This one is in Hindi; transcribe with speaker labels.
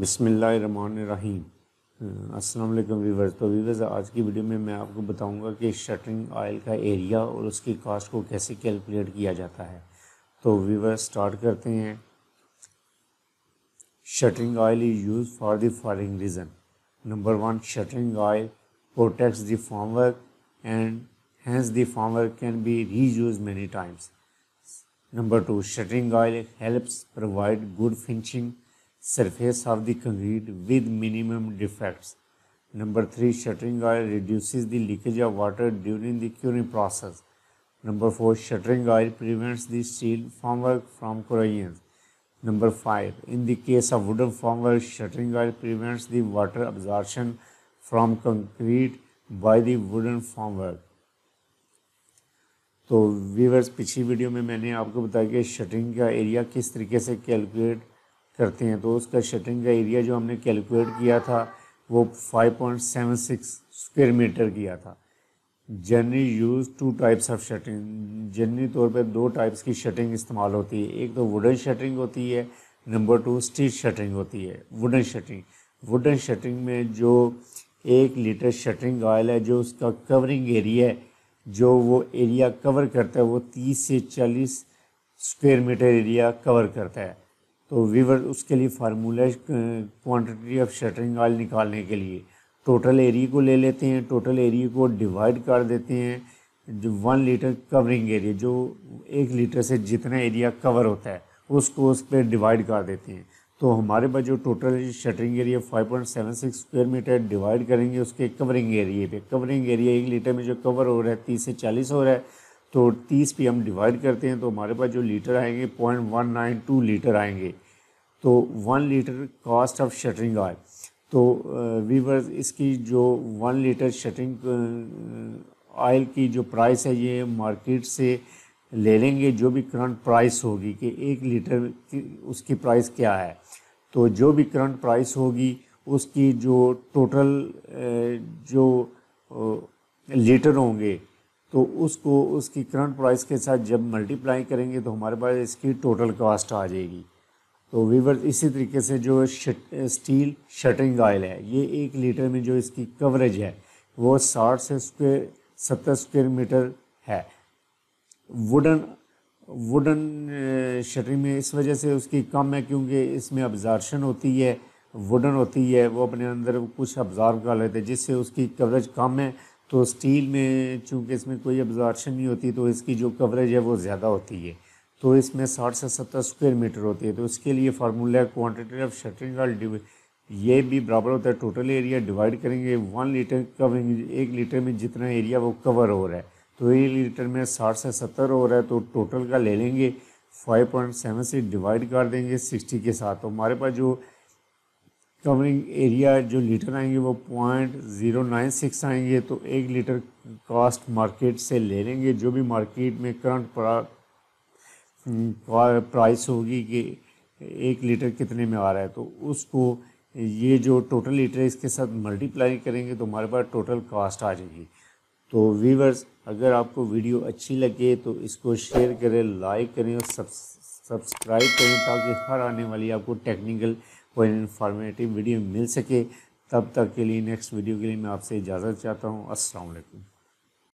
Speaker 1: बिसमीम अस्सलाम व्यूवर्स तो वीवर आज की वीडियो में मैं आपको बताऊंगा कि शटरिंग ऑयल का एरिया और उसकी कास्ट को कैसे कैलकुलेट किया जाता है तो वीवर स्टार्ट करते हैं shuttering oil is use for the following reason number one shuttering oil protects the formwork and hence the formwork can be reuse many times number two shuttering oil helps provide good finishing surface of the concrete with minimum defects. Number 3. Shuttering oil reduces the leakage of water during the curing process. Number 4. Shuttering oil prevents the steel formwork from corrosion. Number 5. In the case of wooden formwork, shuttering oil prevents the water absorption from concrete by the wooden formwork. तो वीवर्स पिछली वीडियो में मैंने आपको बताया कि शटरिंग का एरिया किस तरीके से कैलकुलेट करते हैं तो उसका शटरिंग का एरिया जो हमने कैलकुलेट किया था वो 5.76 स्क्वायर मीटर किया था generally use two types of shuttering generally तौर पर दो टाइप्स की शटरिंग इस्तेमाल होती है एक तो वुडन शटरिंग होती है नंबर टू स्टील शटरिंग होती है वुडन शटरिंग वुडन शटरिंग में जो एक लीटर शटरिंग ऑयल है जो उसका कवरिंग एरिया है जो वो एरिया कवर करता है वो 30 से 40 स्क्वायर मीटर एरिया कवर करता है तो वीवर उसके लिए formula quantity of shuttering oil निकालने के लिए टोटल एरिया को ले लेते हैं टोटल एरिया को डिवाइड कर देते हैं जो वन लीटर कवरिंग एरिया जो एक लीटर से जितना एरिया कवर होता है उसको उस पर डिवाइड कर देते हैं तो हमारे पास जो total shuttering area 5.76 square metre divide करेंगे उसके कवरिंग एरिया पे कवरिंग एरिया एक लीटर में जो कवर हो रहा है तीस से चालीस हो रहा है तो 30 पी हम डिवाइड करते हैं तो हमारे पास जो लीटर आएंगे point one nine two litre आएंगे तो one litre cost of shuttering oil तो वीवर्स uh, इसकी जो वन लीटर शटरिंग ऑयल की जो प्राइस है ये मार्केट से ले लेंगे जो भी करंट प्राइस होगी कि एक लीटर की उसकी प्राइस क्या है तो जो भी करंट प्राइस होगी उसकी जो टोटल uh, जो लीटर uh, होंगे तो उसको उसकी करंट प्राइस के साथ जब मल्टीप्लाई करेंगे तो हमारे पास इसकी टोटल कास्ट आ जाएगी तो वीवर इसी तरीके से जो शट, स्टील शटरिंग ऑयल है ये एक लीटर में जो इसकी कवरेज है वो साठ से स्क्वेयर सत्तर स्क्वेयर मीटर है वुडन वुडन शटरिंग में इस वजह से उसकी कम है क्योंकि इसमें अब्जार्शन होती है वुडन होती है वो अपने अंदर कुछ अब्जार्व कर लेते हैं जिससे उसकी कवरेज कम है तो स्टील में चूँकि इसमें कोई एब्जॉर्शन नहीं होती तो इसकी जो कवरेज है वो ज़्यादा होती है तो इसमें साठ से सत्तर स्क्वायर मीटर होती है तो इसके लिए फार्मूला क्वान्टिटी ऑफ शटरिंग और ये भी बराबर होता है टोटल एरिया डिवाइड करेंगे वन लीटर कवरिंग एक लीटर में जितना एरिया वो कवर हो रहा है तो एक लीटर में साठ से सत्तर हो रहा है तो टोटल का ले लेंगे फाइव पॉइंट सेवन से डिवाइड कर देंगे सिक्सटी के साथ तो हमारे पास जो कवरिंग एरिया जो लीटर आएंगे वो पॉइंट ज़ीरो नाइन सिक्स आएंगे तो एक लीटर कास्ट मार्केट से ले लेंगे जो भी मार्केट में करंट प्राइस हम्म, होगी कि एक लीटर कितने में आ रहा है तो उसको ये जो टोटल लीटर इसके साथ मल्टीप्लाई करेंगे तो हमारे पास टोटल कास्ट आ जाएगी तो वीवर्स अगर आपको वीडियो अच्छी लगे तो इसको शेयर करें लाइक करें और सब्सक्राइब करें ताकि हर आने वाली आपको टेक्निकल कोई इन्फॉर्मेटिव वीडियो मिल सके तब तक के लिए नेक्स्ट वीडियो के लिए मैं आपसे इजाज़त चाहता हूँ असलकम